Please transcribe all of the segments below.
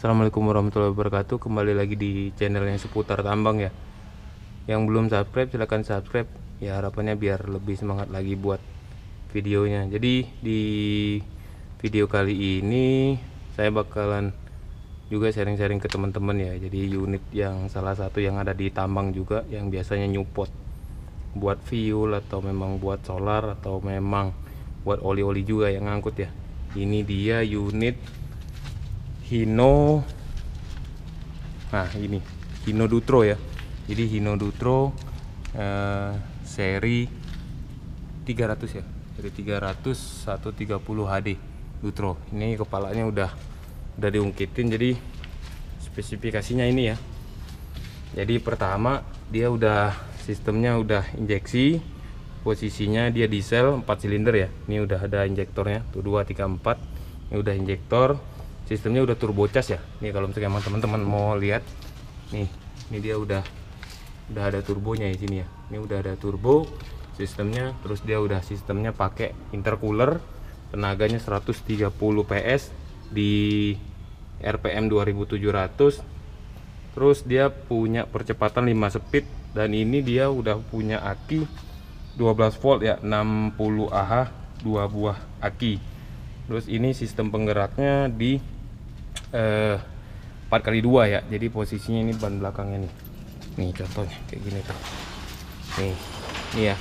Assalamualaikum warahmatullahi wabarakatuh Kembali lagi di channel yang seputar tambang ya Yang belum subscribe silahkan subscribe Ya harapannya biar lebih semangat lagi buat videonya Jadi di video kali ini Saya bakalan juga sharing-sharing ke teman-teman ya Jadi unit yang salah satu yang ada di tambang juga Yang biasanya nyupot Buat fuel atau memang buat solar Atau memang buat oli-oli juga yang ngangkut ya Ini dia unit Hino nah ini Hino Dutro ya jadi Hino Dutro eh, seri 300 ya dari 300 130 HD Dutro ini kepalanya udah udah diungkitin jadi spesifikasinya ini ya jadi pertama dia udah sistemnya udah injeksi posisinya dia diesel 4 silinder ya ini udah ada injektornya 3, 4 ini udah injektor sistemnya udah turbo cas ya nih kalau misalnya emang teman-teman mau lihat nih ini dia udah udah ada turbonya di sini ya ini udah ada turbo sistemnya terus dia udah sistemnya pakai intercooler tenaganya 130 PS di RPM 2700 terus dia punya percepatan 5 speed dan ini dia udah punya aki 12 volt ya 60 AH dua buah aki terus ini sistem penggeraknya di Eh, empat kali dua ya jadi posisinya ini ban belakangnya nih nih contohnya kayak gini tuh nih ini ya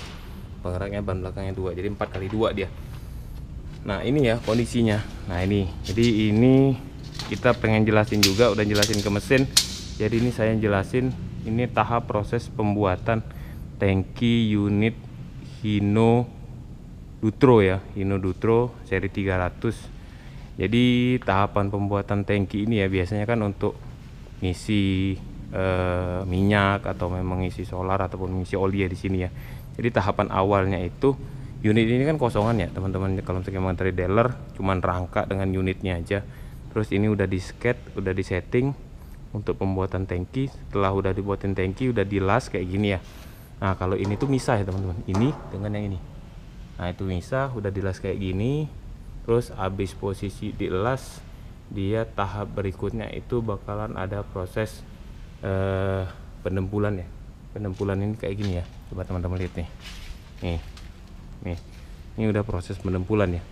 pengeraknya ban belakangnya dua jadi empat kali dua dia nah ini ya kondisinya nah ini jadi ini kita pengen jelasin juga udah jelasin ke mesin jadi ini saya jelasin ini tahap proses pembuatan tangki unit Hino Dutro ya Hino Dutro seri 300 jadi tahapan pembuatan tangki ini ya biasanya kan untuk ngisi e, minyak atau memang ngisi solar ataupun ngisi oli ya di sini ya. Jadi tahapan awalnya itu unit ini kan kosongan ya teman-teman kalau misalnya memang dari dealer cuman rangka dengan unitnya aja. Terus ini udah di skate, udah di setting untuk pembuatan tangki. Setelah udah dibuatin tangki, udah di las kayak gini ya. Nah, kalau ini tuh misah ya teman-teman. Ini dengan yang ini. Nah, itu misah udah di las kayak gini terus habis posisi dielas dia tahap berikutnya itu bakalan ada proses eh, penempulan ya penempulan ini kayak gini ya coba teman-teman lihat nih nih nih ini udah proses penempulan ya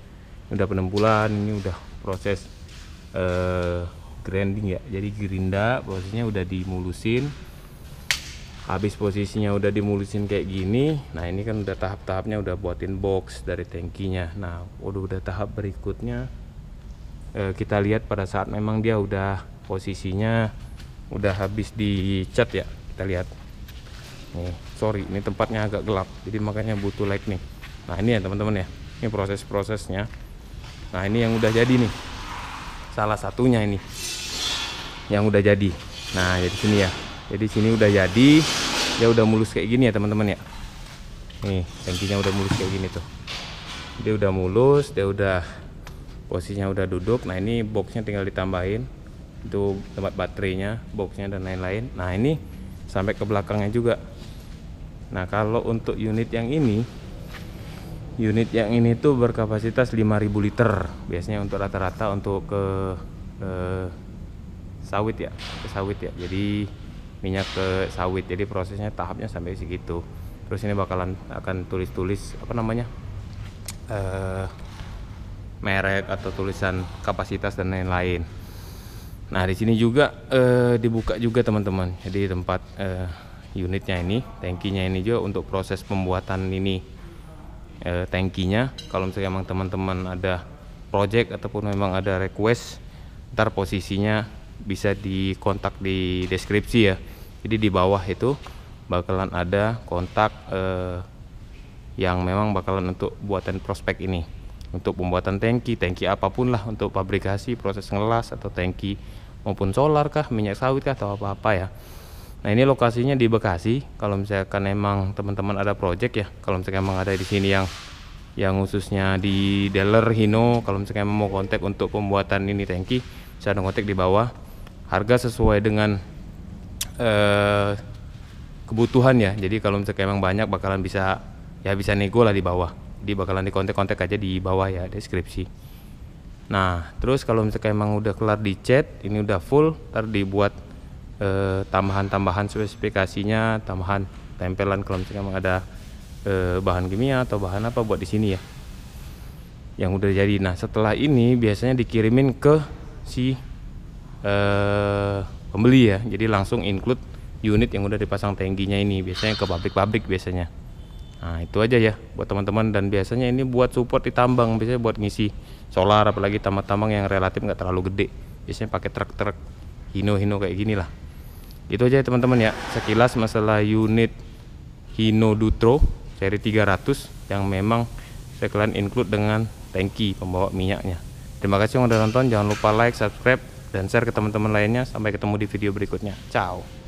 ini udah penempulan ini udah proses eh, grinding ya jadi gerinda prosesnya udah dimulusin habis posisinya udah dimulisin kayak gini nah ini kan udah tahap-tahapnya udah buatin box dari tankinya. nah waduh udah tahap berikutnya e, kita lihat pada saat memang dia udah posisinya udah habis dicat ya kita lihat nih sorry ini tempatnya agak gelap jadi makanya butuh light nih. nah ini ya teman-teman ya ini proses-prosesnya nah ini yang udah jadi nih salah satunya ini yang udah jadi nah jadi ya sini ya jadi ya, sini udah jadi dia ya, udah mulus kayak gini ya teman-teman ya nih tangkinya udah mulus kayak gini tuh dia udah mulus dia udah posisinya udah duduk nah ini boxnya tinggal ditambahin itu tempat baterainya boxnya dan lain-lain nah ini sampai ke belakangnya juga nah kalau untuk unit yang ini unit yang ini tuh berkapasitas 5000 liter biasanya untuk rata-rata untuk ke, ke eh, sawit ya ke sawit ya jadi minyak ke sawit jadi prosesnya tahapnya sampai segitu terus ini bakalan akan tulis-tulis apa namanya uh, merek atau tulisan kapasitas dan lain-lain nah di sini juga uh, dibuka juga teman-teman jadi tempat uh, unitnya ini tankinya ini juga untuk proses pembuatan ini uh, tankinya kalau misalnya emang teman-teman ada project ataupun memang ada request ntar posisinya bisa dikontak di deskripsi ya jadi di bawah itu bakalan ada kontak eh, yang memang bakalan untuk buatan prospek ini untuk pembuatan tangki tangki apapun lah untuk pabrikasi proses ngelas atau tangki maupun solar kah minyak sawit kah atau apa apa ya nah ini lokasinya di Bekasi kalau misalkan emang teman-teman ada project ya kalau misalkan emang ada di sini yang yang khususnya di dealer Hino kalau misalkan mau kontak untuk pembuatan ini tangki bisa kontak di bawah harga sesuai dengan Eh, kebutuhan ya. Jadi kalau misalnya emang banyak bakalan bisa ya bisa nego lah di bawah. Jadi bakalan di kontak-kontak aja di bawah ya deskripsi. Nah, terus kalau misalnya emang udah kelar di chat, ini udah full, ntar dibuat eh, tambahan-tambahan spesifikasinya, tambahan tempelan kalau misalnya emang ada eh, bahan kimia atau bahan apa buat di sini ya. Yang udah jadi. Nah, setelah ini biasanya dikirimin ke si eh, pembeli ya jadi langsung include unit yang udah dipasang tangginya ini biasanya ke pabrik-pabrik biasanya nah itu aja ya buat teman-teman dan biasanya ini buat support di tambang biasanya buat ngisi solar apalagi tambang-tambang yang relatif nggak terlalu gede biasanya pakai truk-truk hino-hino kayak gini lah itu aja ya teman-teman ya sekilas masalah unit Hino Dutro seri 300 yang memang sekalian include dengan tangki pembawa minyaknya. Terima kasih yang udah nonton, jangan lupa like, subscribe, dan share ke teman-teman lainnya. Sampai ketemu di video berikutnya. Ciao.